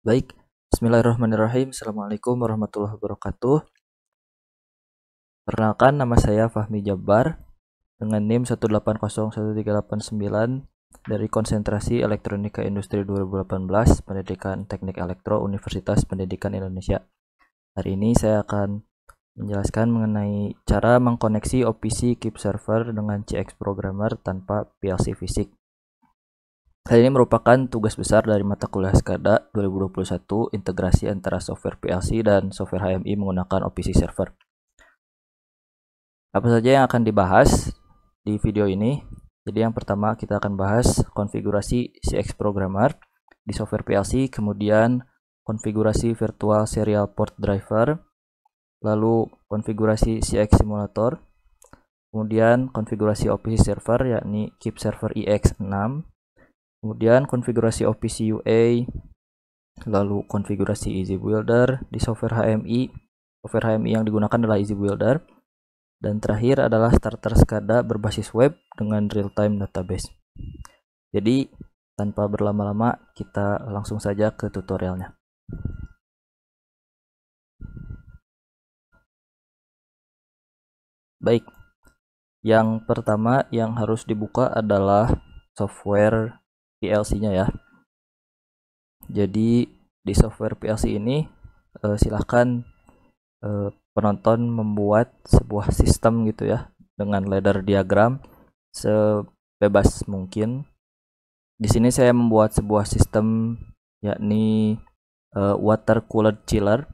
Baik, Bismillahirrahmanirrahim. Assalamualaikum warahmatullahi wabarakatuh. Perkenalkan, nama saya Fahmi Jabbar dengan NIM 1801389 dari Konsentrasi Elektronika Industri 2018 Pendidikan Teknik Elektro Universitas Pendidikan Indonesia. Hari ini saya akan menjelaskan mengenai cara mengkoneksi OPC Keep Server dengan CX Programmer tanpa PLC fisik. Hal ini merupakan tugas besar dari mata kuliah SKADA 2021 integrasi antara software PLC dan software HMI menggunakan OPC server. Apa saja yang akan dibahas di video ini? Jadi yang pertama kita akan bahas konfigurasi CX programmer di software PLC, kemudian konfigurasi virtual serial port driver, lalu konfigurasi CX simulator, kemudian konfigurasi OPC server yakni keep server EX6, kemudian konfigurasi Office UA lalu konfigurasi Easy Builder di software HMI software HMI yang digunakan adalah Easy Builder dan terakhir adalah starter SCADA berbasis web dengan real-time database jadi tanpa berlama-lama kita langsung saja ke tutorialnya baik yang pertama yang harus dibuka adalah software PLC-nya ya. Jadi di software PLC ini uh, eh, silahkan uh, eh, penonton membuat sebuah sistem gitu ya dengan ladder diagram sebebas mungkin. Di sini saya membuat sebuah sistem yakni uh, water cooler chiller.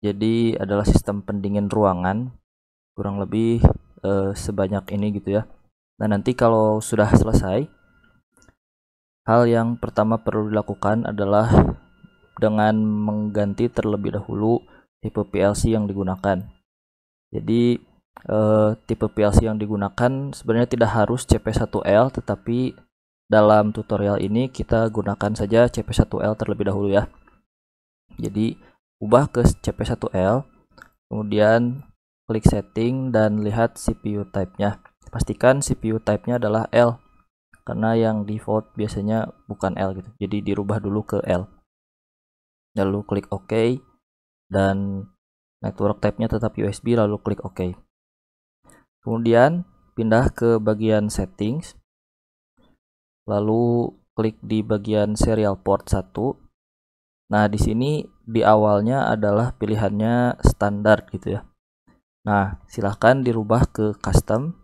Jadi adalah sistem pendingin ruangan kurang lebih uh, sebanyak ini gitu ya. Nah nanti kalau sudah selesai Hal yang pertama perlu dilakukan adalah dengan mengganti terlebih dahulu tipe PLC yang digunakan. Jadi eh, tipe PLC yang digunakan sebenarnya tidak harus CP1L tetapi dalam tutorial ini kita gunakan saja CP1L terlebih dahulu ya. Jadi ubah ke CP1L kemudian klik setting dan lihat CPU type-nya. Pastikan CPU type-nya adalah L karena yang default biasanya bukan L gitu jadi dirubah dulu ke L lalu klik OK dan network type-nya tetap USB lalu klik OK kemudian pindah ke bagian settings lalu klik di bagian serial port 1 nah di sini di awalnya adalah pilihannya standar gitu ya nah silahkan dirubah ke custom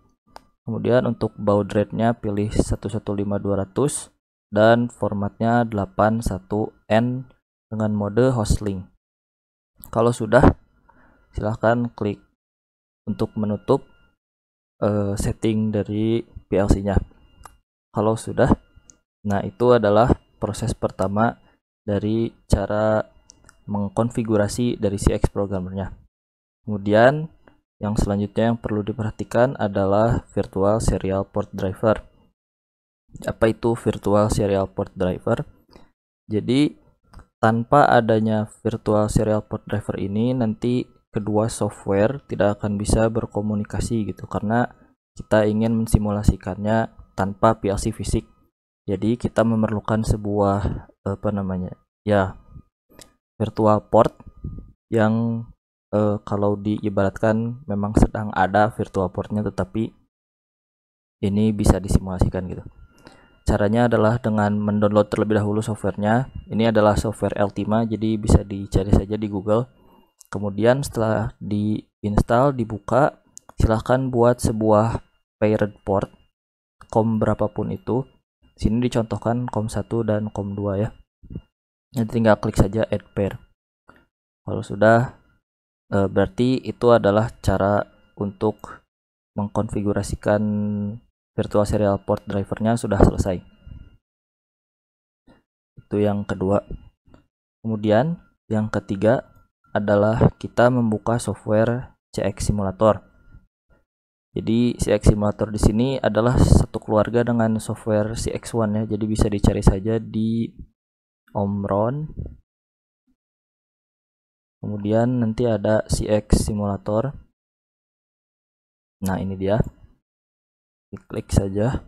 kemudian untuk baud rate-nya pilih 115200 dan formatnya 81n dengan mode host kalau sudah silahkan klik untuk menutup uh, setting dari PLC nya kalau sudah nah itu adalah proses pertama dari cara mengkonfigurasi dari CX programmernya kemudian yang selanjutnya yang perlu diperhatikan adalah virtual serial port driver. Apa itu virtual serial port driver? Jadi tanpa adanya virtual serial port driver ini nanti kedua software tidak akan bisa berkomunikasi gitu karena kita ingin mensimulasikannya tanpa PLC fisik. Jadi kita memerlukan sebuah apa namanya? Ya, virtual port yang uh, kalau diibaratkan memang sedang ada virtual portnya tetapi ini bisa disimulasikan gitu caranya adalah dengan mendownload terlebih dahulu softwarenya ini adalah software Ultima jadi bisa dicari saja di Google kemudian setelah diinstal dibuka silahkan buat sebuah paired port com berapapun itu sini dicontohkan com 1 dan com 2 ya nanti tinggal klik saja add pair kalau sudah Eh, berarti itu adalah cara untuk mengkonfigurasikan virtual serial port drivernya sudah selesai itu yang kedua kemudian yang ketiga adalah kita membuka software CX Simulator jadi CX Simulator di sini adalah satu keluarga dengan software CX1 ya jadi bisa dicari saja di Omron kemudian nanti ada CX simulator nah ini dia Klik saja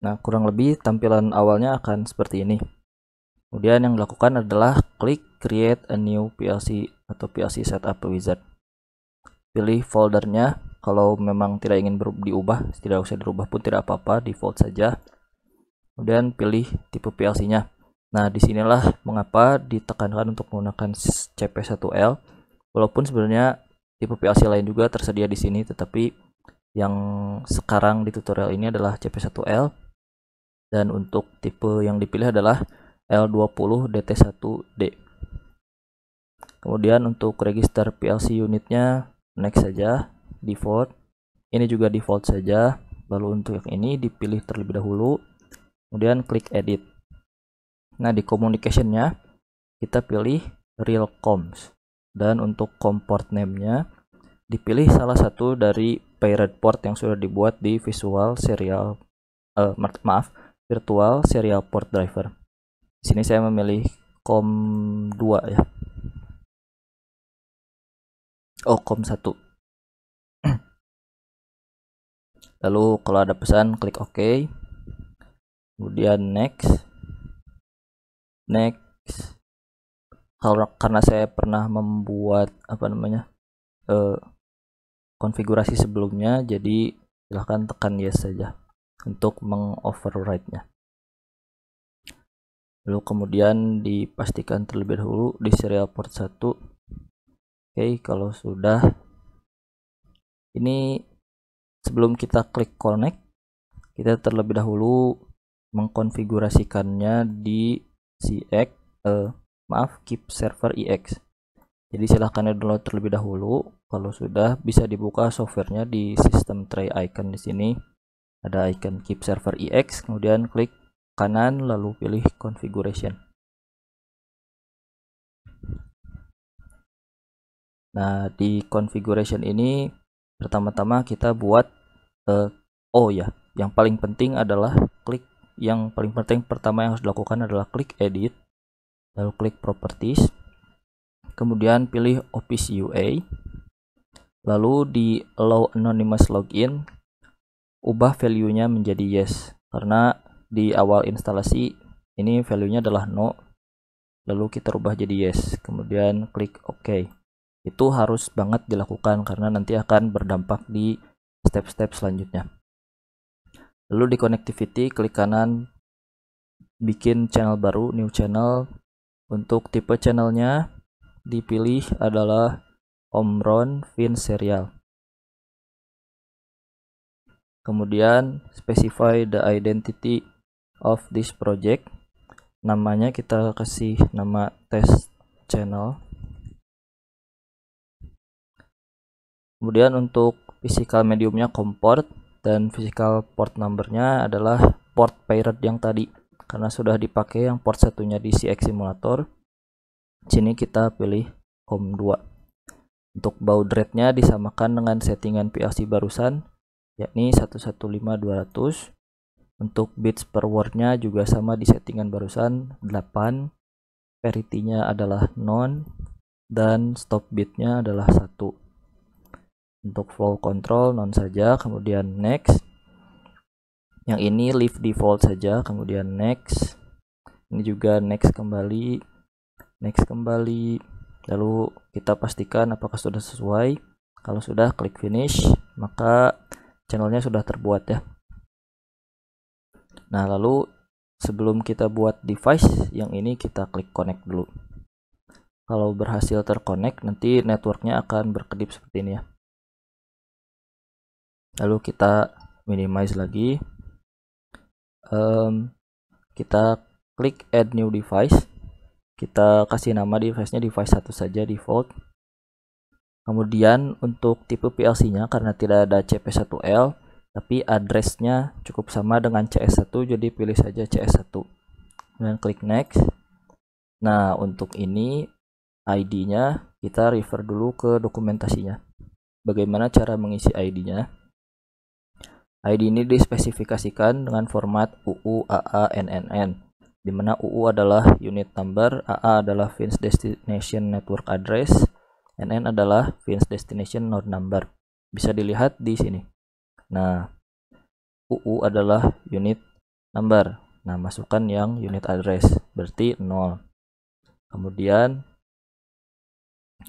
nah kurang lebih tampilan awalnya akan seperti ini kemudian yang dilakukan adalah klik create a new PLC atau PLC setup wizard pilih foldernya kalau memang tidak ingin diubah tidak usah dirubah pun tidak apa-apa default saja kemudian pilih tipe PLC nya Nah, disinilah mengapa ditekankan untuk menggunakan CP1L, walaupun sebenarnya tipe PLC lain juga tersedia di sini, tetapi yang sekarang di tutorial ini adalah CP1L, dan untuk tipe yang dipilih adalah L20DT1D. Kemudian untuk register PLC unitnya, next saja, default. Ini juga default saja, lalu untuk yang ini dipilih terlebih dahulu, kemudian klik edit. Nah, di communication-nya kita pilih real comms dan untuk com port name-nya dipilih salah satu dari paired port yang sudah dibuat di visual serial eh, maaf, virtual serial port driver. Di sini saya memilih com 2 ya. Oh, com 1. Lalu kalau ada pesan klik OK. Kemudian next next kalau karena saya pernah membuat apa namanya eh, konfigurasi sebelumnya jadi silahkan tekan yes saja untuk mengoverride nya lalu kemudian dipastikan terlebih dahulu di serial port 1 oke kalau sudah ini sebelum kita klik connect kita terlebih dahulu mengkonfigurasikannya di si eh, maaf keep server EX jadi silahkan download terlebih dahulu kalau sudah bisa dibuka softwarenya di sistem tray icon di sini ada icon keep server EX kemudian klik kanan lalu pilih configuration nah di configuration ini pertama-tama kita buat eh, oh ya yang paling penting adalah klik yang paling penting pertama yang harus dilakukan adalah klik edit lalu klik properties kemudian pilih office UA lalu di allow anonymous login ubah value-nya menjadi yes karena di awal instalasi ini value-nya adalah no lalu kita ubah jadi yes kemudian klik ok itu harus banget dilakukan karena nanti akan berdampak di step-step selanjutnya lalu di connectivity klik kanan bikin channel baru new channel untuk tipe channelnya dipilih adalah Omron Fin Serial kemudian specify the identity of this project namanya kita kasih nama test channel kemudian untuk physical mediumnya comport dan physical port numbernya adalah port pirate yang tadi karena sudah dipakai yang port satunya di CX simulator sini kita pilih home 2 untuk baud rate-nya disamakan dengan settingan PLC barusan yakni 115200 untuk bits per word-nya juga sama di settingan barusan 8 parity-nya adalah non dan stop bit nya adalah 1 untuk flow control non saja kemudian next yang ini leave default saja kemudian next ini juga next kembali next kembali lalu kita pastikan apakah sudah sesuai kalau sudah klik finish maka channelnya sudah terbuat ya nah lalu sebelum kita buat device yang ini kita klik connect dulu kalau berhasil terkonek nanti networknya akan berkedip seperti ini ya lalu kita minimize lagi um, kita klik add new device kita kasih nama device-nya device satu saja default kemudian untuk tipe PLC-nya karena tidak ada CP1L tapi address-nya cukup sama dengan CS1 jadi pilih saja CS1 dan klik next nah untuk ini ID-nya kita refer dulu ke dokumentasinya bagaimana cara mengisi ID-nya ID ini dispesifikasikan dengan format UU, AA, NNN, di mana UU adalah unit number, AA adalah Fins Destination Network Address, NN adalah Fins Destination Node Number. Bisa dilihat di sini. Nah, UU adalah unit number. Nah, masukkan yang unit address, berarti 0. Kemudian,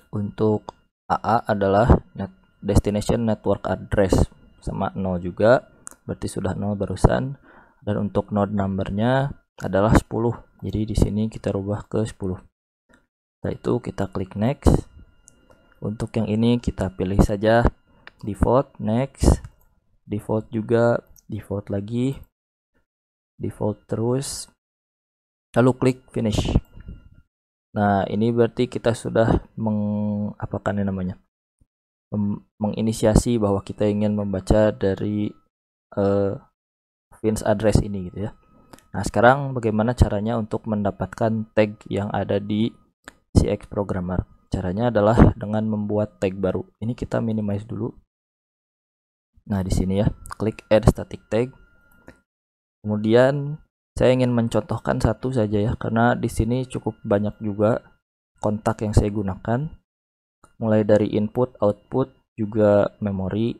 untuk AA adalah Destination Network Address, sama 0 juga berarti sudah 0 barusan dan untuk node numbernya adalah 10 jadi di sini kita rubah ke 10 setelah itu kita klik next untuk yang ini kita pilih saja default next default juga default lagi default terus lalu klik finish nah ini berarti kita sudah mengapakan namanya menginisiasi bahwa kita ingin membaca dari uh, Vince address ini gitu ya. Nah, sekarang bagaimana caranya untuk mendapatkan tag yang ada di CX programmer? Caranya adalah dengan membuat tag baru. Ini kita minimize dulu. Nah, di sini ya, klik add static tag. Kemudian saya ingin mencontohkan satu saja ya karena di sini cukup banyak juga kontak yang saya gunakan mulai dari input, output, juga memori.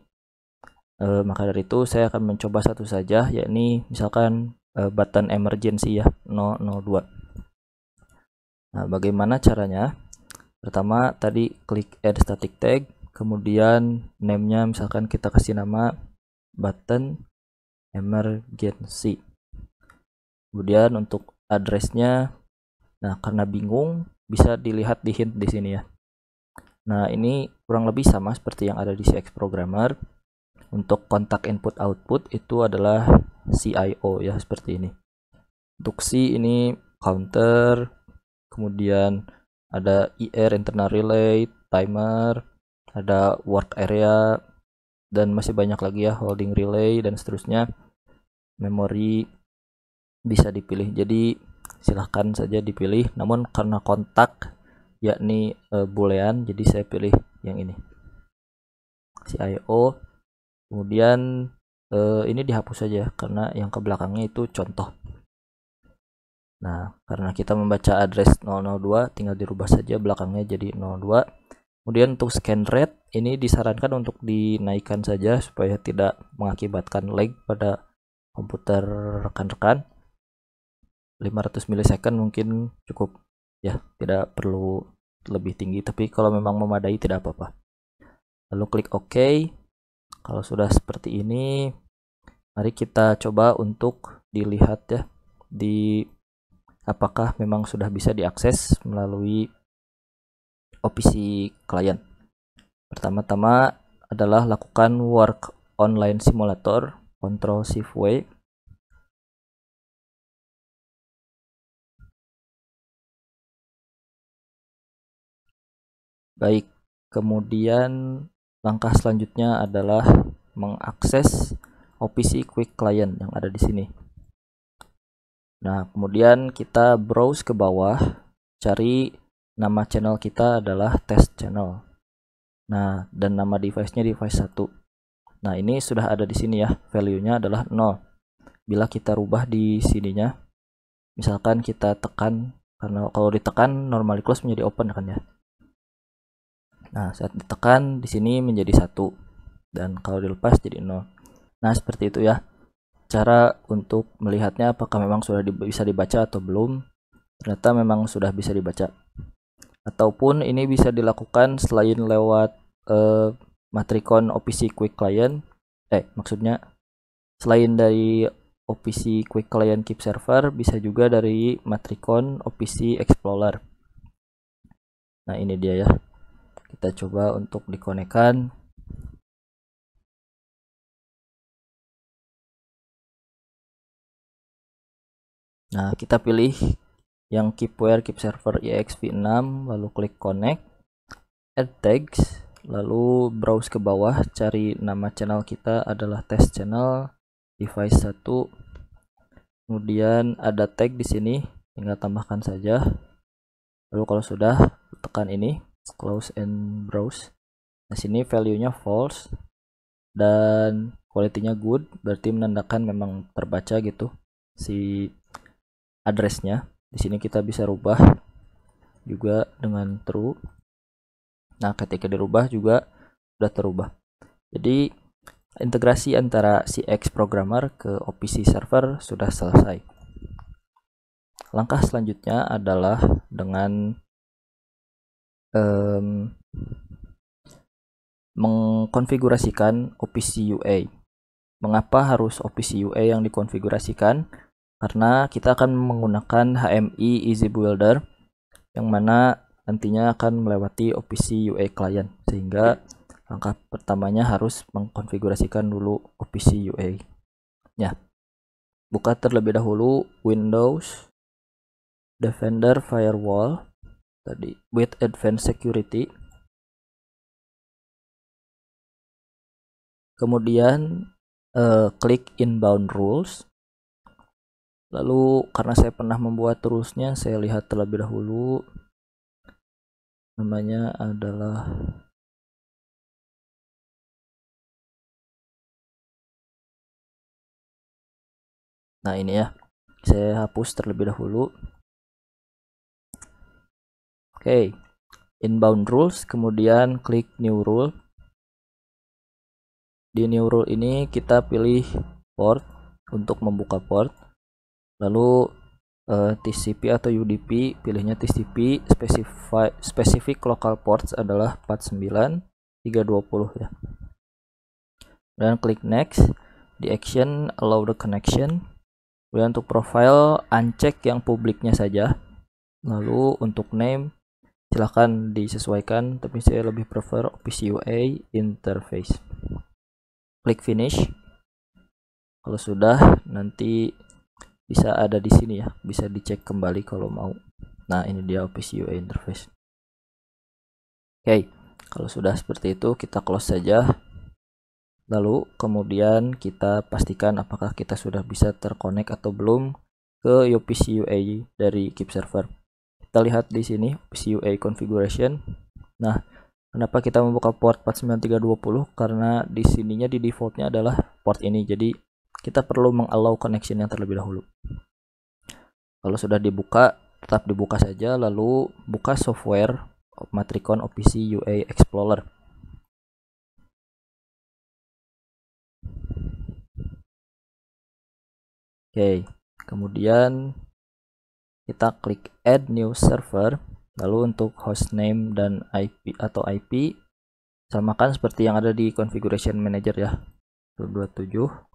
E, maka dari itu saya akan mencoba satu saja, yakni misalkan e, button emergency ya 002. Nah, bagaimana caranya? Pertama tadi klik add static tag, kemudian name-nya misalkan kita kasih nama button emergency. Kemudian untuk address-nya, nah karena bingung bisa dilihat di hint di sini ya. Nah, ini kurang lebih sama seperti yang ada di CX Programmer. Untuk kontak input output itu adalah CIO ya seperti ini. Untuk C ini counter, kemudian ada IR internal relay, timer, ada work area dan masih banyak lagi ya holding relay dan seterusnya. Memory bisa dipilih. Jadi silahkan saja dipilih. Namun karena kontak yakni e, boolean jadi saya pilih yang ini si io kemudian e, ini dihapus saja karena yang ke belakangnya itu contoh nah karena kita membaca address 002 tinggal dirubah saja belakangnya jadi 02 kemudian untuk scan rate ini disarankan untuk dinaikkan saja supaya tidak mengakibatkan lag pada komputer rekan-rekan 500 milisecond mungkin cukup ya tidak perlu lebih tinggi tapi kalau memang memadai tidak apa-apa lalu klik OK kalau sudah seperti ini mari kita coba untuk dilihat ya di apakah memang sudah bisa diakses melalui opsi klien pertama-tama adalah lakukan work online simulator control shift Baik, kemudian langkah selanjutnya adalah mengakses OPC Quick Client yang ada di sini. Nah, kemudian kita browse ke bawah, cari nama channel kita adalah test channel. Nah, dan nama device-nya device 1. Nah, ini sudah ada di sini ya, value-nya adalah 0. Bila kita rubah di sininya, misalkan kita tekan karena kalau ditekan normally close menjadi open kan ya Nah, saat ditekan di sini menjadi satu dan kalau dilepas jadi nol. Nah, seperti itu ya. Cara untuk melihatnya apakah memang sudah di, bisa dibaca atau belum. Ternyata memang sudah bisa dibaca. Ataupun ini bisa dilakukan selain lewat eh, matrikon OPC Quick Client. Eh, maksudnya selain dari OPC Quick Client Keep Server bisa juga dari matrikon OPC Explorer. Nah, ini dia ya kita coba untuk dikonekkan nah kita pilih yang keepware keep server exp6 lalu klik connect add tags lalu browse ke bawah cari nama channel kita adalah test channel device 1 kemudian ada tag di sini tinggal tambahkan saja lalu kalau sudah tekan ini close and browse nah sini value-nya false dan quality-nya good berarti menandakan memang terbaca gitu si address-nya. di sini kita bisa rubah juga dengan true nah ketika dirubah juga sudah terubah jadi integrasi antara si X programmer ke OPC server sudah selesai langkah selanjutnya adalah dengan um, mengkonfigurasikan OPC UA. Mengapa harus OPC UA yang dikonfigurasikan? Karena kita akan menggunakan HMI Easy Builder yang mana nantinya akan melewati OPC UA client sehingga langkah pertamanya harus mengkonfigurasikan dulu OPC UA nya. Buka terlebih dahulu Windows Defender Firewall tadi with advanced security kemudian eh, klik inbound rules lalu karena saya pernah membuat terusnya saya lihat terlebih dahulu namanya adalah nah ini ya saya hapus terlebih dahulu Oke, okay. inbound rules, kemudian klik new rule. Di new rule ini kita pilih port untuk membuka port. Lalu uh, eh, TCP atau UDP, pilihnya TCP, specify specific local ports adalah 49 320 ya. Dan klik next, di action allow the connection. Kemudian untuk profile uncheck yang publiknya saja. Lalu untuk name silahkan disesuaikan tapi saya lebih prefer Office UI interface klik finish kalau sudah nanti bisa ada di sini ya bisa dicek kembali kalau mau nah ini dia Office UI interface oke kalau sudah seperti itu kita close saja lalu kemudian kita pastikan apakah kita sudah bisa terkonek atau belum ke UPC UI dari Keep Server kita lihat di sini CUA configuration nah kenapa kita membuka port 49320 karena di sininya di defaultnya adalah port ini jadi kita perlu mengallow connection yang terlebih dahulu kalau sudah dibuka tetap dibuka saja lalu buka software Matricon OPC UA Explorer oke okay. kemudian kita klik add new server lalu untuk hostname dan IP atau IP samakan seperti yang ada di configuration manager ya 127.0.0.1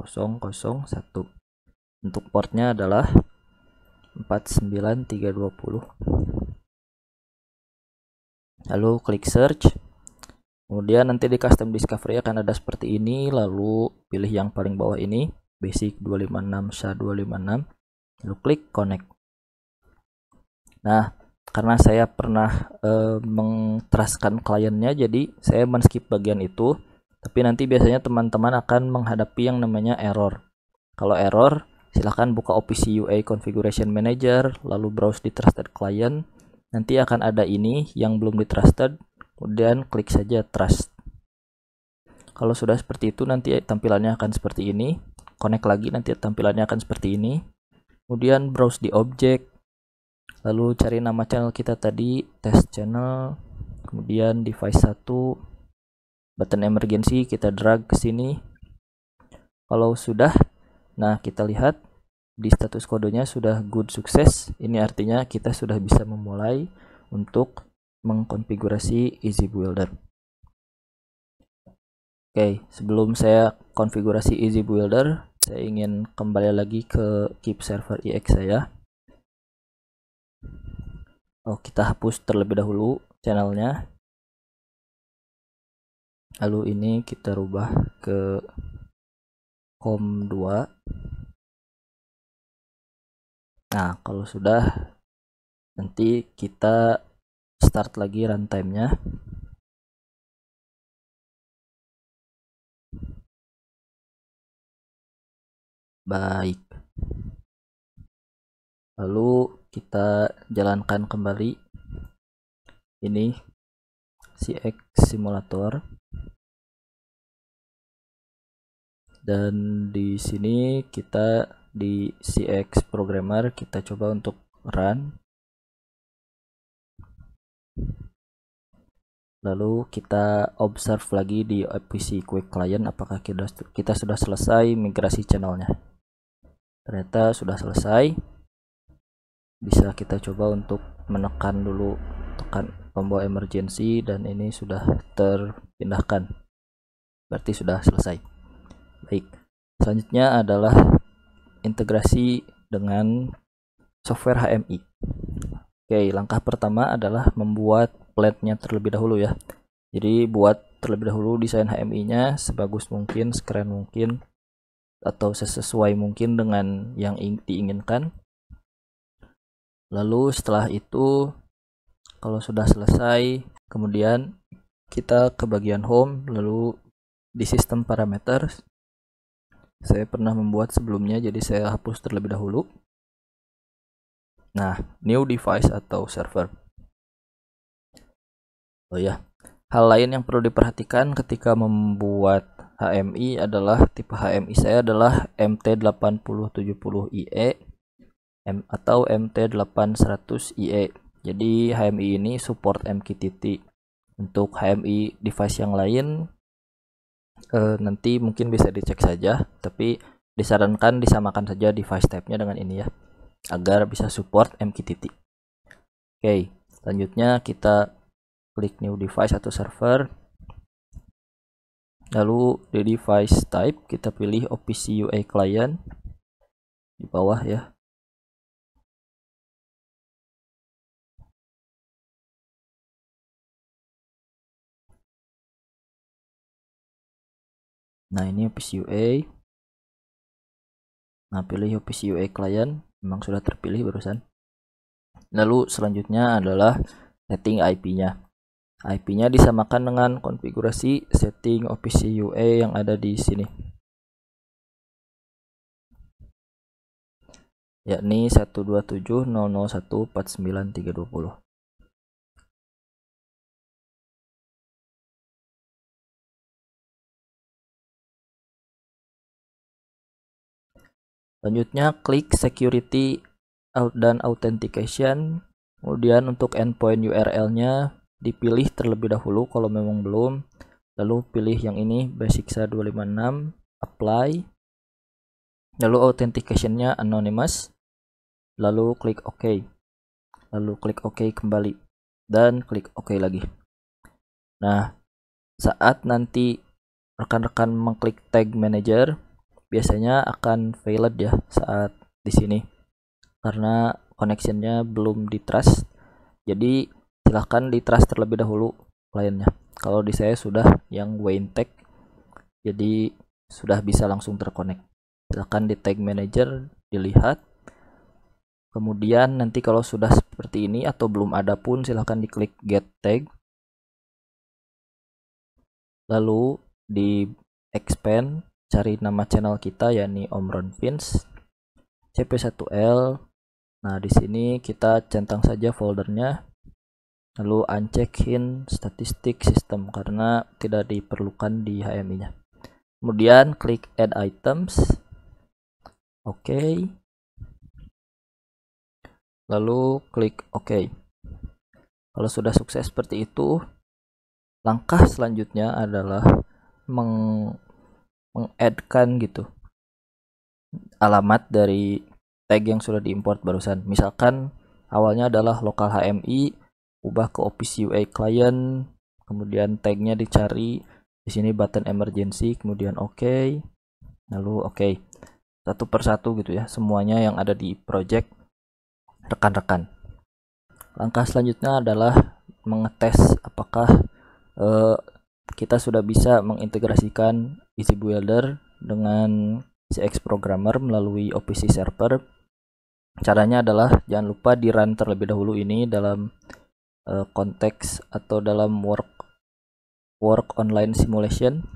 untuk portnya adalah 49320 lalu klik search kemudian nanti di custom discovery akan ada seperti ini lalu pilih yang paling bawah ini basic 256 SHA 256 lalu klik connect Nah, karena saya pernah e, eh, mengteraskan kliennya, jadi saya men-skip bagian itu. Tapi nanti biasanya teman-teman akan menghadapi yang namanya error. Kalau error, silahkan buka OPC UI Configuration Manager, lalu browse di Trusted Client. Nanti akan ada ini yang belum di Trusted, kemudian klik saja Trust. Kalau sudah seperti itu, nanti tampilannya akan seperti ini. Connect lagi, nanti tampilannya akan seperti ini. Kemudian browse di object lalu cari nama channel kita tadi test channel kemudian device 1 button emergency kita drag ke sini kalau sudah nah kita lihat di status kodenya sudah good success ini artinya kita sudah bisa memulai untuk mengkonfigurasi easy builder Oke, sebelum saya konfigurasi Easy Builder, saya ingin kembali lagi ke keep server EX saya. Oh, kita hapus terlebih dahulu channelnya. Lalu ini kita rubah ke home 2. Nah, kalau sudah nanti kita start lagi runtime-nya. Baik. Lalu kita jalankan kembali ini CX simulator dan di sini kita di CX programmer kita coba untuk run lalu kita observe lagi di PC Quick Client apakah kita sudah selesai migrasi channelnya ternyata sudah selesai bisa kita coba untuk menekan dulu tekan tombol emergency dan ini sudah terpindahkan berarti sudah selesai baik selanjutnya adalah integrasi dengan software HMI oke langkah pertama adalah membuat plate-nya terlebih dahulu ya jadi buat terlebih dahulu desain HMI-nya sebagus mungkin sekeren mungkin atau sesuai mungkin dengan yang diinginkan Lalu setelah itu kalau sudah selesai kemudian kita ke bagian home lalu di sistem Parameters. saya pernah membuat sebelumnya jadi saya hapus terlebih dahulu. Nah, new device atau server. Oh ya, hal lain yang perlu diperhatikan ketika membuat HMI adalah tipe HMI saya adalah MT8070IE M atau MT8100IE. Jadi HMI ini support MQTT. Untuk HMI device yang lain eh, nanti mungkin bisa dicek saja, tapi disarankan disamakan saja device type-nya dengan ini ya, agar bisa support MQTT. Oke, selanjutnya kita klik new device atau server. Lalu di device type kita pilih OPC UA client di bawah ya nah ini Office UA nah pilih Office UA client memang sudah terpilih barusan lalu selanjutnya adalah setting IP nya IP nya disamakan dengan konfigurasi setting Office UA yang ada di sini yakni 127.001.49.320 Selanjutnya klik security dan authentication. Kemudian untuk endpoint URL-nya dipilih terlebih dahulu kalau memang belum. Lalu pilih yang ini Basic 256, apply. Lalu authentication-nya anonymous. Lalu klik OK. Lalu klik OK kembali dan klik OK lagi. Nah, saat nanti rekan-rekan mengklik tag manager, biasanya akan failed ya saat di sini karena connectionnya belum di trust jadi silahkan di trust terlebih dahulu kliennya kalau di saya sudah yang WinTech jadi sudah bisa langsung terkonek silahkan di tag manager dilihat kemudian nanti kalau sudah seperti ini atau belum ada pun silahkan diklik get tag lalu di expand cari nama channel kita yakni Omron Fins CP1L. Nah, di sini kita centang saja foldernya. Lalu uncheck in statistik sistem karena tidak diperlukan di HMI-nya. Kemudian klik add items. Oke. Okay. Lalu klik OK. Kalau sudah sukses seperti itu, langkah selanjutnya adalah meng mengaddkan gitu alamat dari tag yang sudah diimport barusan. Misalkan awalnya adalah lokal HMI, ubah ke Office UA client, kemudian tagnya dicari di sini button emergency, kemudian oke, okay, lalu oke. Okay. Satu persatu gitu ya, semuanya yang ada di project rekan-rekan. Langkah selanjutnya adalah mengetes apakah uh, kita sudah bisa mengintegrasikan Easy Builder dengan CX Programmer melalui OPC Server. Caranya adalah jangan lupa di run terlebih dahulu ini dalam uh, konteks atau dalam work work online simulation.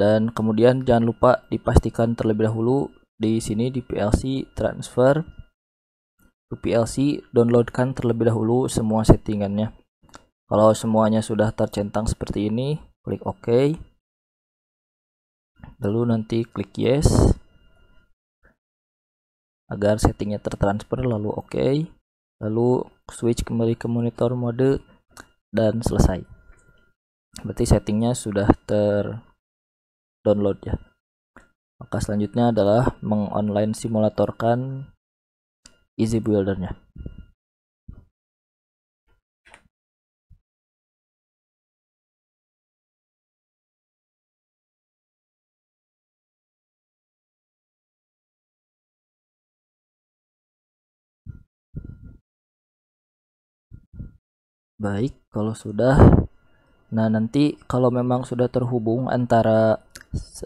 Dan kemudian jangan lupa dipastikan terlebih dahulu di sini di PLC transfer to PLC downloadkan terlebih dahulu semua settingannya. Kalau semuanya sudah tercentang seperti ini, klik OK lalu nanti klik yes agar settingnya tertransfer lalu OK, lalu switch kembali ke monitor mode dan selesai berarti settingnya sudah ter download ya maka selanjutnya adalah mengonline simulatorkan easy buildernya Baik, kalau sudah Nah, nanti kalau memang sudah terhubung antara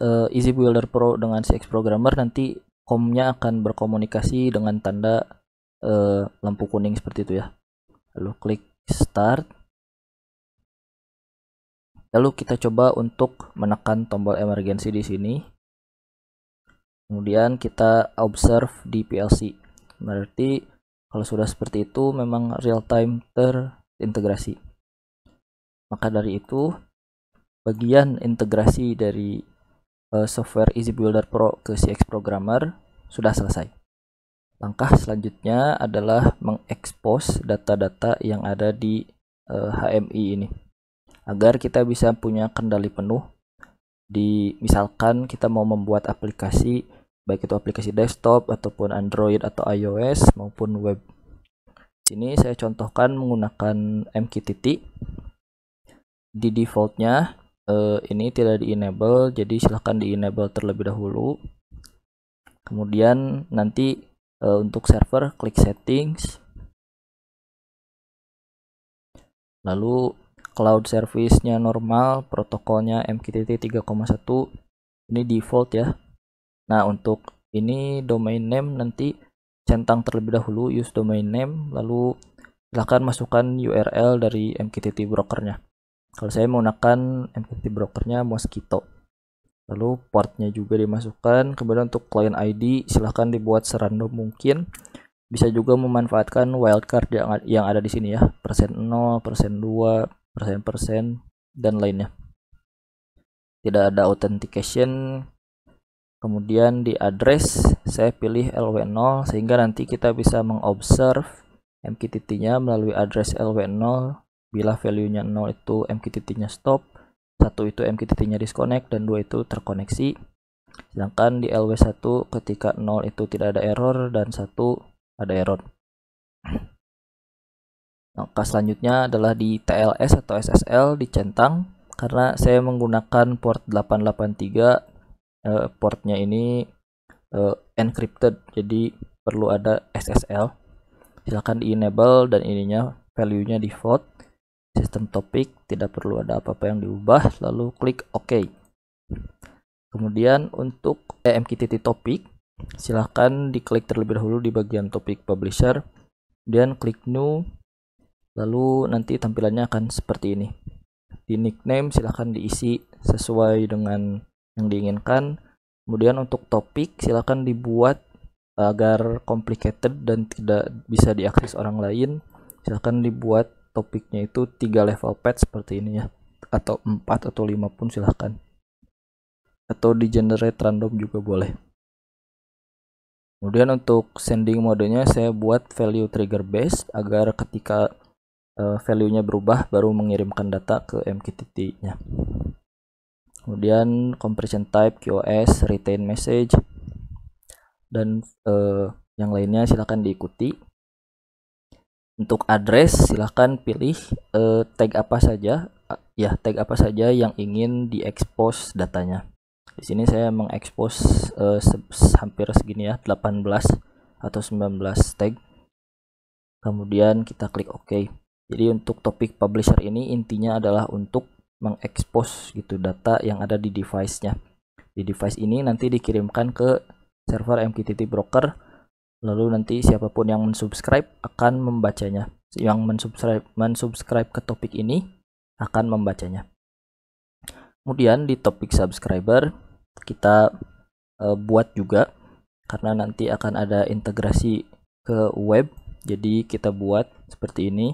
uh, Easy Builder Pro dengan CX Programmer, nanti komnya akan berkomunikasi dengan tanda uh, lampu kuning seperti itu ya. Lalu klik Start. Lalu kita coba untuk menekan tombol emergency di sini. Kemudian kita observe di PLC. Berarti kalau sudah seperti itu memang real time ter integrasi. Maka dari itu, bagian integrasi dari uh, software Easy Builder Pro ke CX Programmer sudah selesai. Langkah selanjutnya adalah mengekspos data-data yang ada di uh, eh, HMI ini agar kita bisa punya kendali penuh di misalkan kita mau membuat aplikasi baik itu aplikasi desktop ataupun Android atau iOS maupun web sini saya contohkan menggunakan MQTT. Di defaultnya eh, ini tidak di enable, jadi silahkan di enable terlebih dahulu. Kemudian nanti eh, untuk server klik settings. Lalu cloud service-nya normal, protokolnya MQTT 3.1. Ini default ya. Nah, untuk ini domain name nanti centang terlebih dahulu use domain name lalu silahkan masukkan URL dari MQTT brokernya kalau saya menggunakan MQTT brokernya Mosquito lalu portnya juga dimasukkan kemudian untuk client ID silahkan dibuat serandom mungkin bisa juga memanfaatkan wildcard yang, yang ada di sini ya persen 0 persen 2 persen persen dan lainnya tidak ada authentication kemudian di address saya pilih LW0 sehingga nanti kita bisa mengobserve MQTT-nya melalui address LW0 bila value-nya 0 itu MQTT-nya stop, satu itu MQTT-nya disconnect dan dua itu terkoneksi. Sedangkan di LW1 ketika 0 itu tidak ada error dan satu ada error. Langkah selanjutnya adalah di TLS atau SSL dicentang karena saya menggunakan port 883 uh, portnya ini uh, encrypted jadi perlu ada SSL silahkan di enable dan ininya value nya default sistem topik tidak perlu ada apa-apa yang diubah lalu klik OK kemudian untuk MQTT topik silahkan diklik terlebih dahulu di bagian topik publisher dan klik new lalu nanti tampilannya akan seperti ini di nickname silahkan diisi sesuai dengan yang diinginkan. Kemudian untuk topik silahkan dibuat eh, agar complicated dan tidak bisa diakses orang lain. Silahkan dibuat topiknya itu tiga level pad seperti ini ya atau 4 atau 5 pun silahkan atau di generate random juga boleh kemudian untuk sending modenya saya buat value trigger based agar ketika eh, value nya berubah baru mengirimkan data ke MQTT nya kemudian compression type QoS retain message dan eh, yang lainnya silahkan diikuti untuk address silahkan pilih eh, tag apa saja ya tag apa saja yang ingin diekspos datanya di sini saya mengekspos eh, se hampir segini ya 18 atau 19 tag kemudian kita klik OK jadi untuk topik publisher ini intinya adalah untuk mengekspos gitu data yang ada di device-nya. Di device ini nanti dikirimkan ke server MQTT broker lalu nanti siapapun yang mensubscribe akan membacanya. Yang mensubscribe mensubscribe ke topik ini akan membacanya. Kemudian di topik subscriber kita e, buat juga karena nanti akan ada integrasi ke web. Jadi kita buat seperti ini.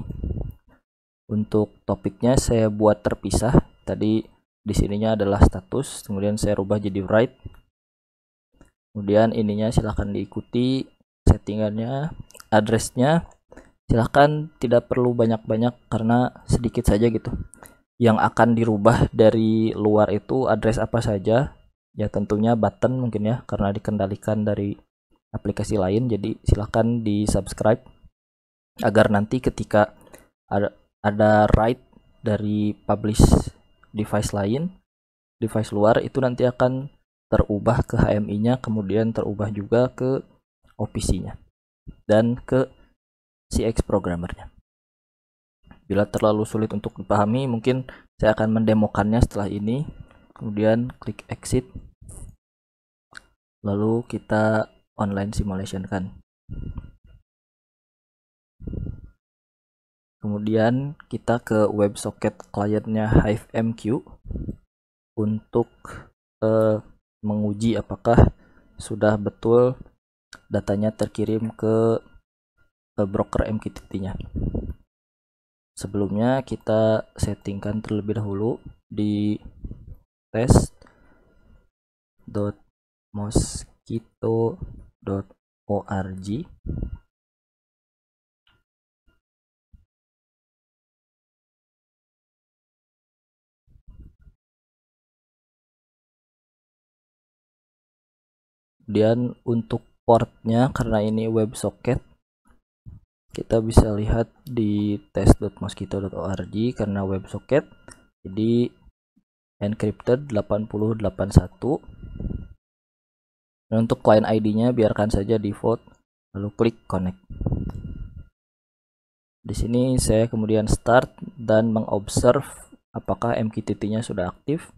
Untuk topiknya saya buat terpisah. Tadi di sininya adalah status, kemudian saya rubah jadi right Kemudian ininya silahkan diikuti settingannya, addressnya. Silahkan tidak perlu banyak-banyak karena sedikit saja gitu. Yang akan dirubah dari luar itu address apa saja. Ya tentunya button mungkin ya karena dikendalikan dari aplikasi lain. Jadi silahkan di subscribe agar nanti ketika ada ada write dari publish device lain, device luar itu nanti akan terubah ke HMI-nya, kemudian terubah juga ke OPC-nya dan ke CX programmernya. Bila terlalu sulit untuk dipahami, mungkin saya akan mendemokannya setelah ini. Kemudian klik exit. Lalu kita online simulation kan. kemudian kita ke WebSocket kliennya HiveMQ untuk eh, menguji apakah sudah betul datanya terkirim ke, ke eh, broker MQTT-nya. Sebelumnya kita settingkan terlebih dahulu di test.mosquito.org kemudian untuk portnya karena ini WebSocket kita bisa lihat di test.mosquito.org karena WebSocket jadi encrypted 881 dan untuk client ID-nya biarkan saja default lalu klik connect di sini saya kemudian start dan mengobserve apakah MQTT-nya sudah aktif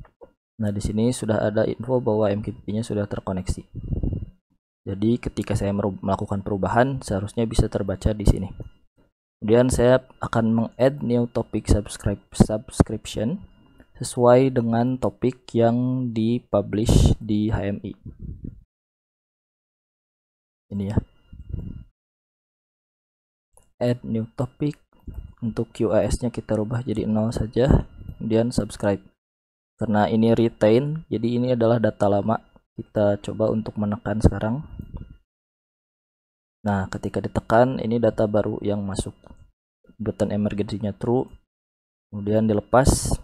Nah, di sini sudah ada info bahwa MQTT-nya sudah terkoneksi. Jadi, ketika saya melakukan perubahan, seharusnya bisa terbaca di sini. Kemudian saya akan meng-add new topic subscribe subscription sesuai dengan topik yang dipublish di HMI. Ini ya. Add new topic untuk QAS-nya kita rubah jadi 0 saja, kemudian subscribe karena ini retain jadi ini adalah data lama kita coba untuk menekan sekarang nah ketika ditekan ini data baru yang masuk button emergency-nya true kemudian dilepas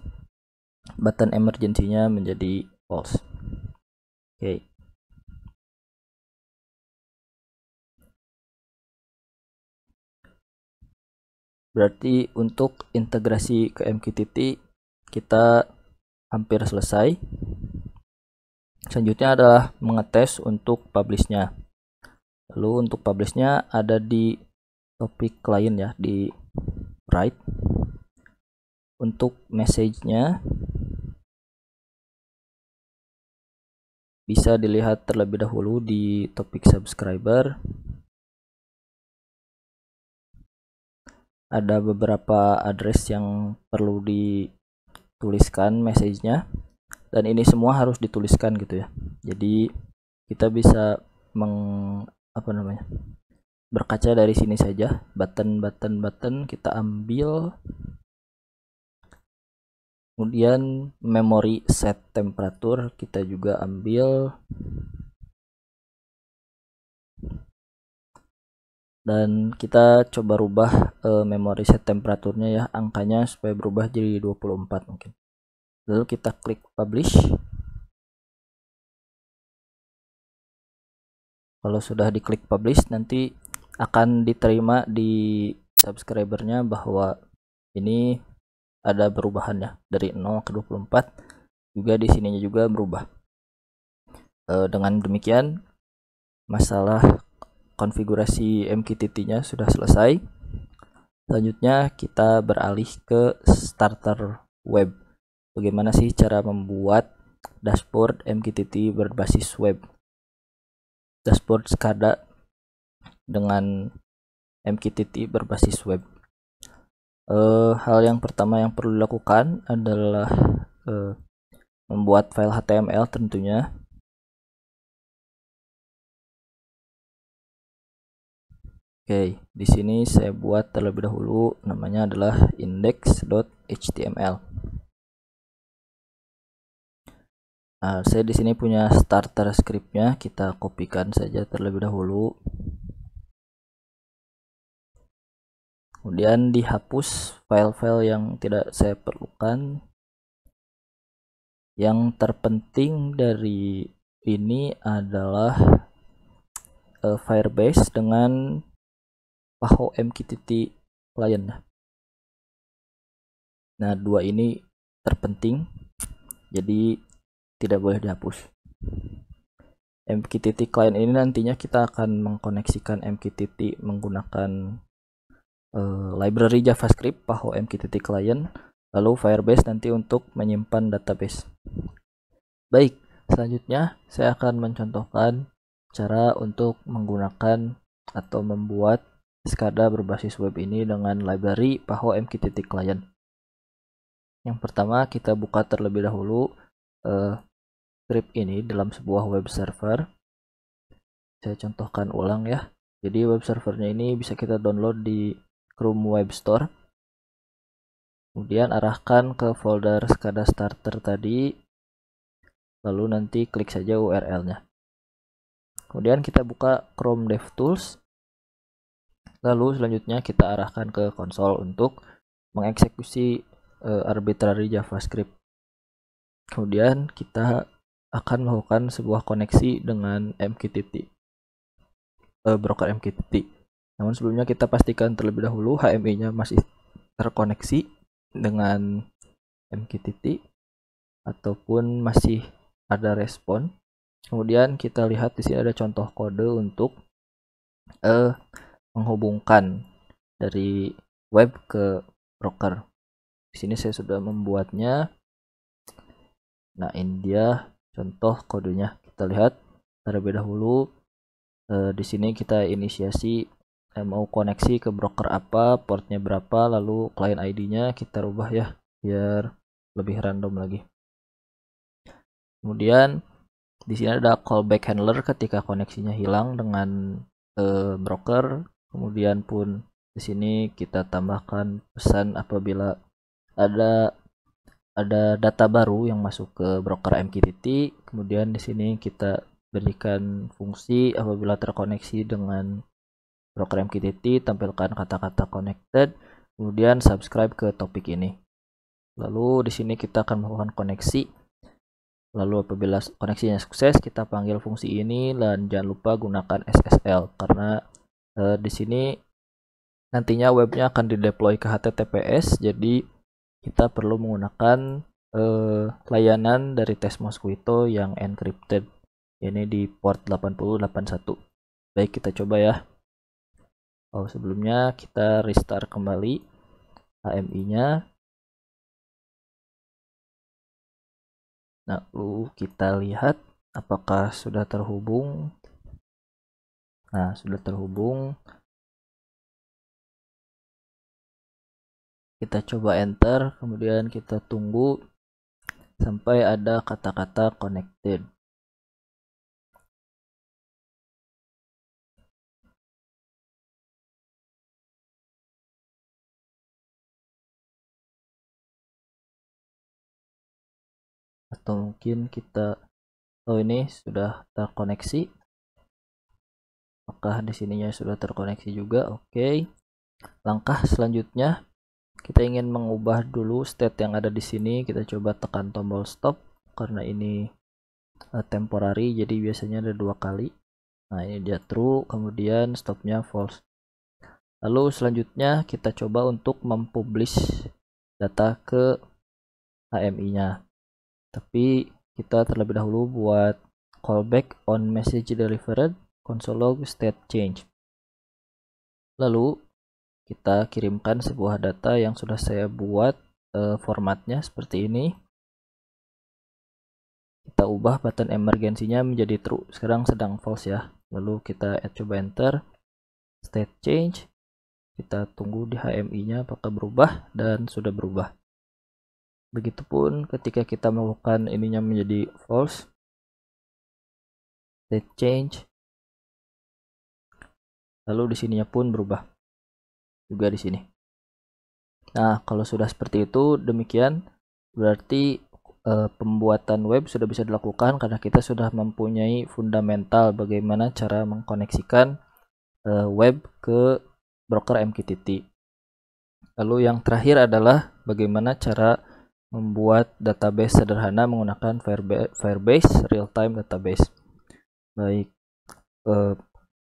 button emergency-nya menjadi false oke okay. berarti untuk integrasi ke MQTT kita hampir selesai. Selanjutnya adalah mengetes untuk publishnya. Lalu untuk publishnya ada di topik client ya di write. Untuk message-nya bisa dilihat terlebih dahulu di topik subscriber. Ada beberapa address yang perlu di tuliskan message-nya dan ini semua harus dituliskan gitu ya jadi kita bisa meng apa namanya berkaca dari sini saja button button button kita ambil kemudian memori set temperatur kita juga ambil dan kita coba rubah e, memori set temperaturnya ya angkanya supaya berubah jadi 24 mungkin lalu kita klik publish kalau sudah diklik publish nanti akan diterima di subscribernya bahwa ini ada perubahannya dari 0 ke 24 juga di sininya juga berubah e, dengan demikian masalah konfigurasi MQTT-nya sudah selesai. Selanjutnya kita beralih ke starter web. Bagaimana sih cara membuat dashboard MQTT berbasis web? Dashboard SCADA dengan MQTT berbasis web. Uh, hal yang pertama yang perlu dilakukan adalah uh, membuat file HTML tentunya Oke, di sini saya buat terlebih dahulu namanya adalah index.html. Nah, saya di sini punya starter scriptnya, kita kopikan saja terlebih dahulu. Kemudian dihapus file-file yang tidak saya perlukan. Yang terpenting dari ini adalah eh, Firebase dengan PAHO MQTT client. Nah, dua ini terpenting. Jadi tidak boleh dihapus. MQTT client ini nantinya kita akan mengkoneksikan MQTT menggunakan uh, library JavaScript PAHO MQTT client lalu Firebase nanti untuk menyimpan database. Baik, selanjutnya saya akan mencontohkan cara untuk menggunakan atau membuat SCADA berbasis web ini dengan library PAHO MQTT Client. Yang pertama kita buka terlebih dahulu uh, script ini dalam sebuah web server. Saya contohkan ulang ya. Jadi web servernya ini bisa kita download di Chrome Web Store. Kemudian arahkan ke folder SCADA Starter tadi. Lalu nanti klik saja URL-nya. Kemudian kita buka Chrome DevTools. Tools Lalu selanjutnya kita arahkan ke konsol untuk mengeksekusi uh, arbitrary JavaScript. Kemudian kita akan melakukan sebuah koneksi dengan MQTT, uh, eh, broker MQTT. Namun sebelumnya kita pastikan terlebih dahulu HMI-nya masih terkoneksi dengan MQTT ataupun masih ada respon. Kemudian kita lihat di sini ada contoh kode untuk uh, menghubungkan dari web ke broker. Di sini saya sudah membuatnya. Nah, ini dia contoh kodenya. Kita lihat terlebih dahulu eh, di sini kita inisiasi eh, mau koneksi ke broker apa, portnya berapa, lalu client ID-nya kita rubah ya biar lebih random lagi. Kemudian di sini ada callback handler ketika koneksinya hilang dengan eh, broker. Kemudian pun di sini kita tambahkan pesan apabila ada ada data baru yang masuk ke broker MQTT. Kemudian di sini kita berikan fungsi apabila terkoneksi dengan broker MQTT, tampilkan kata-kata connected, kemudian subscribe ke topik ini. Lalu di sini kita akan melakukan koneksi. Lalu apabila koneksinya sukses, kita panggil fungsi ini dan jangan lupa gunakan SSL karena uh, di sini nantinya webnya akan dideploy ke HTTPS jadi kita perlu menggunakan uh, layanan dari tes Mosquito yang encrypted ini di port 8081 baik kita coba ya oh sebelumnya kita restart kembali HMI nya nah lalu kita lihat apakah sudah terhubung Nah, sudah terhubung. Kita coba enter, kemudian kita tunggu sampai ada kata-kata connected. atau mungkin kita oh ini sudah terkoneksi apakah di sininya sudah terkoneksi juga oke okay. langkah selanjutnya kita ingin mengubah dulu state yang ada di sini kita coba tekan tombol stop karena ini uh, temporary jadi biasanya ada dua kali nah ini dia true kemudian stopnya false lalu selanjutnya kita coba untuk mempublish data ke HMI nya tapi kita terlebih dahulu buat callback on message delivered console log state change. Lalu kita kirimkan sebuah data yang sudah saya buat e, formatnya seperti ini. Kita ubah button emergensinya menjadi true. Sekarang sedang false ya. Lalu kita add, coba enter state change. Kita tunggu di HMI-nya apakah berubah dan sudah berubah. Begitupun ketika kita melakukan ininya menjadi false state change lalu di sininya pun berubah juga di sini nah kalau sudah seperti itu demikian berarti e, pembuatan web sudah bisa dilakukan karena kita sudah mempunyai fundamental bagaimana cara mengkoneksikan e, web ke broker MQTT lalu yang terakhir adalah bagaimana cara membuat database sederhana menggunakan Firebase real-time database baik e,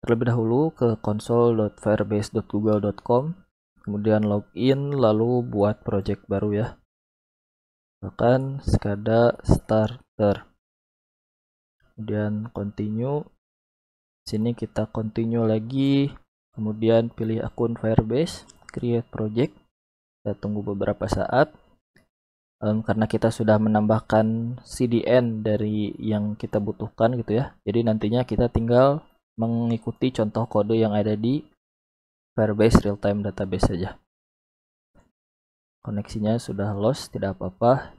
Terlebih dahulu ke console.firebase.google.com, kemudian login lalu buat project baru ya. Bahkan skada starter. Kemudian continue. Sini kita continue lagi, kemudian pilih akun Firebase, create project. Kita tunggu beberapa saat. Um, karena kita sudah menambahkan CDN dari yang kita butuhkan gitu ya. Jadi nantinya kita tinggal mengikuti contoh kode yang ada di Firebase real-time database saja. Koneksinya sudah lost, tidak apa-apa.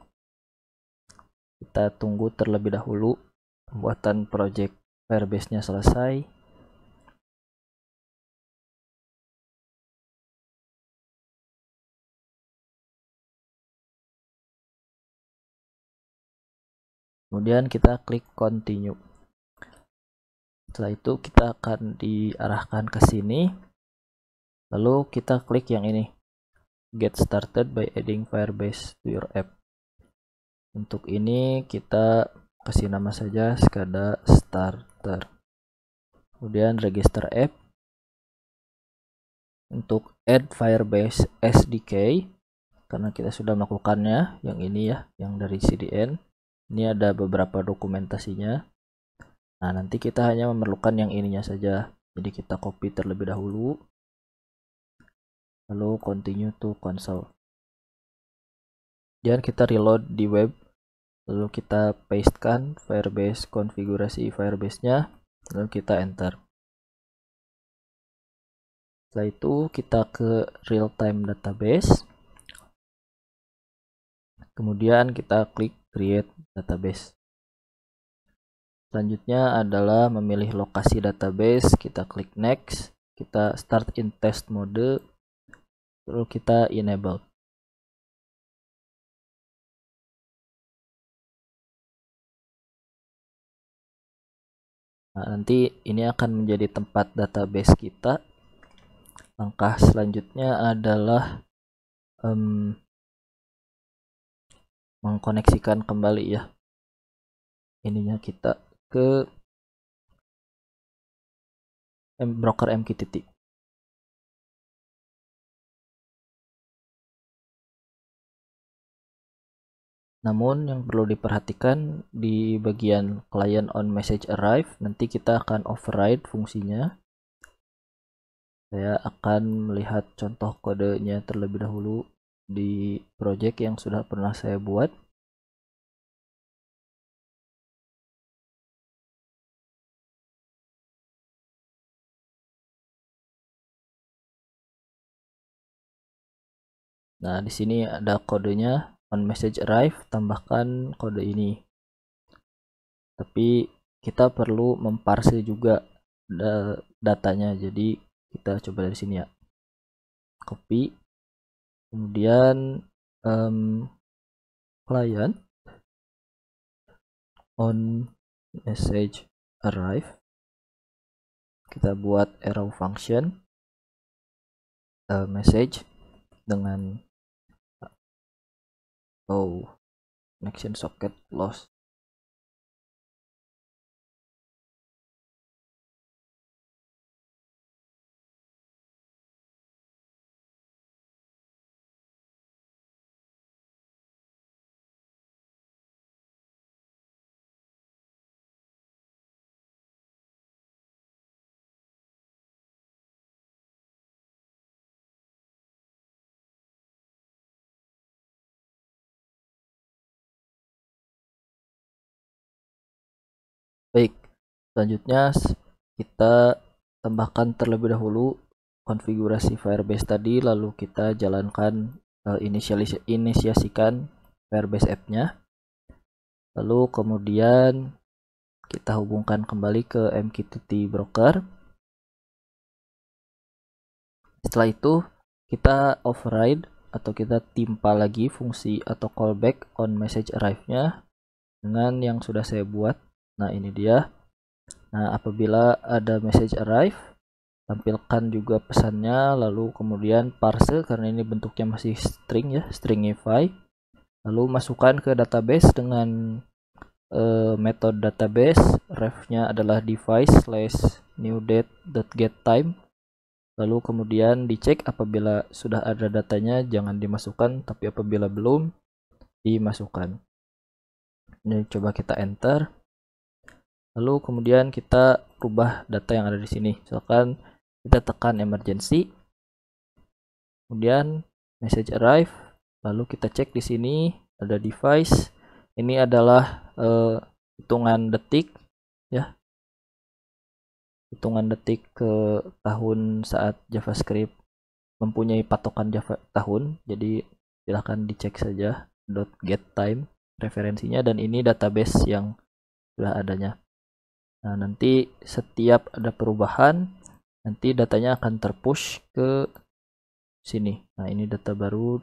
Kita tunggu terlebih dahulu pembuatan project Firebase-nya selesai. Kemudian kita klik continue setelah itu kita akan diarahkan ke sini lalu kita klik yang ini get started by adding firebase to your app untuk ini kita kasih nama saja skada starter kemudian register app untuk add firebase SDK karena kita sudah melakukannya yang ini ya yang dari CDN ini ada beberapa dokumentasinya Nah, nanti kita hanya memerlukan yang ininya saja. Jadi kita copy terlebih dahulu. Lalu continue to console. Dan kita reload di web. Lalu kita pastekan Firebase konfigurasi Firebase-nya. Lalu kita enter. Setelah itu kita ke real time database. Kemudian kita klik create database. Selanjutnya adalah memilih lokasi database, kita klik next, kita start in test mode, lalu kita enable. Nah, nanti ini akan menjadi tempat database kita. Langkah selanjutnya adalah um, mengkoneksikan kembali ya ininya kita ke broker MQTT. Namun yang perlu diperhatikan di bagian client on message arrive nanti kita akan override fungsinya. Saya akan melihat contoh kodenya terlebih dahulu di project yang sudah pernah saya buat. Nah, di sini ada kodenya on message arrive tambahkan kode ini. Tapi kita perlu memparse juga datanya. Jadi kita coba dari sini ya. Copy. Kemudian um, client on message arrive kita buat arrow function uh, message dengan oh connection socket lost Selanjutnya kita tambahkan terlebih dahulu konfigurasi Firebase tadi lalu kita jalankan uh, inisiasikan Firebase app-nya. Lalu kemudian kita hubungkan kembali ke MQTT broker. Setelah itu kita override atau kita timpa lagi fungsi atau callback on message arrive-nya dengan yang sudah saya buat. Nah, ini dia. Nah, apabila ada message arrive, tampilkan juga pesannya, lalu kemudian parse karena ini bentuknya masih string ya, stringify. Lalu masukkan ke database dengan uh, metode database, refnya adalah device slash new date time. Lalu kemudian dicek apabila sudah ada datanya jangan dimasukkan, tapi apabila belum dimasukkan. Ini coba kita enter lalu kemudian kita rubah data yang ada di sini misalkan kita tekan emergency kemudian message arrive lalu kita cek di sini ada device ini adalah uh, hitungan detik ya hitungan detik ke tahun saat JavaScript mempunyai patokan Java tahun jadi silahkan dicek saja .getTime referensinya dan ini database yang sudah adanya Nah, nanti setiap ada perubahan, nanti datanya akan terpush ke sini. Nah, ini data baru.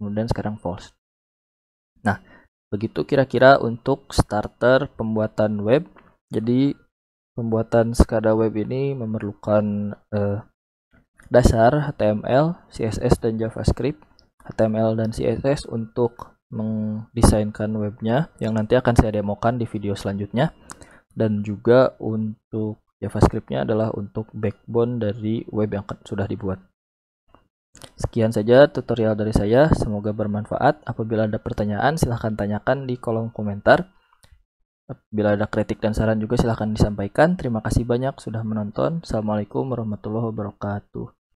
Kemudian sekarang false. Nah, begitu kira-kira untuk starter pembuatan web. Jadi, pembuatan skada web ini memerlukan eh, dasar HTML, CSS, dan JavaScript. HTML dan CSS untuk mendesainkan webnya yang nanti akan saya demokan di video selanjutnya dan juga untuk JavaScriptnya adalah untuk backbone dari web yang sudah dibuat. Sekian saja tutorial dari saya, semoga bermanfaat. Apabila ada pertanyaan, silahkan tanyakan di kolom komentar. Apabila ada kritik dan saran juga silahkan disampaikan. Terima kasih banyak sudah menonton. Assalamualaikum warahmatullahi wabarakatuh.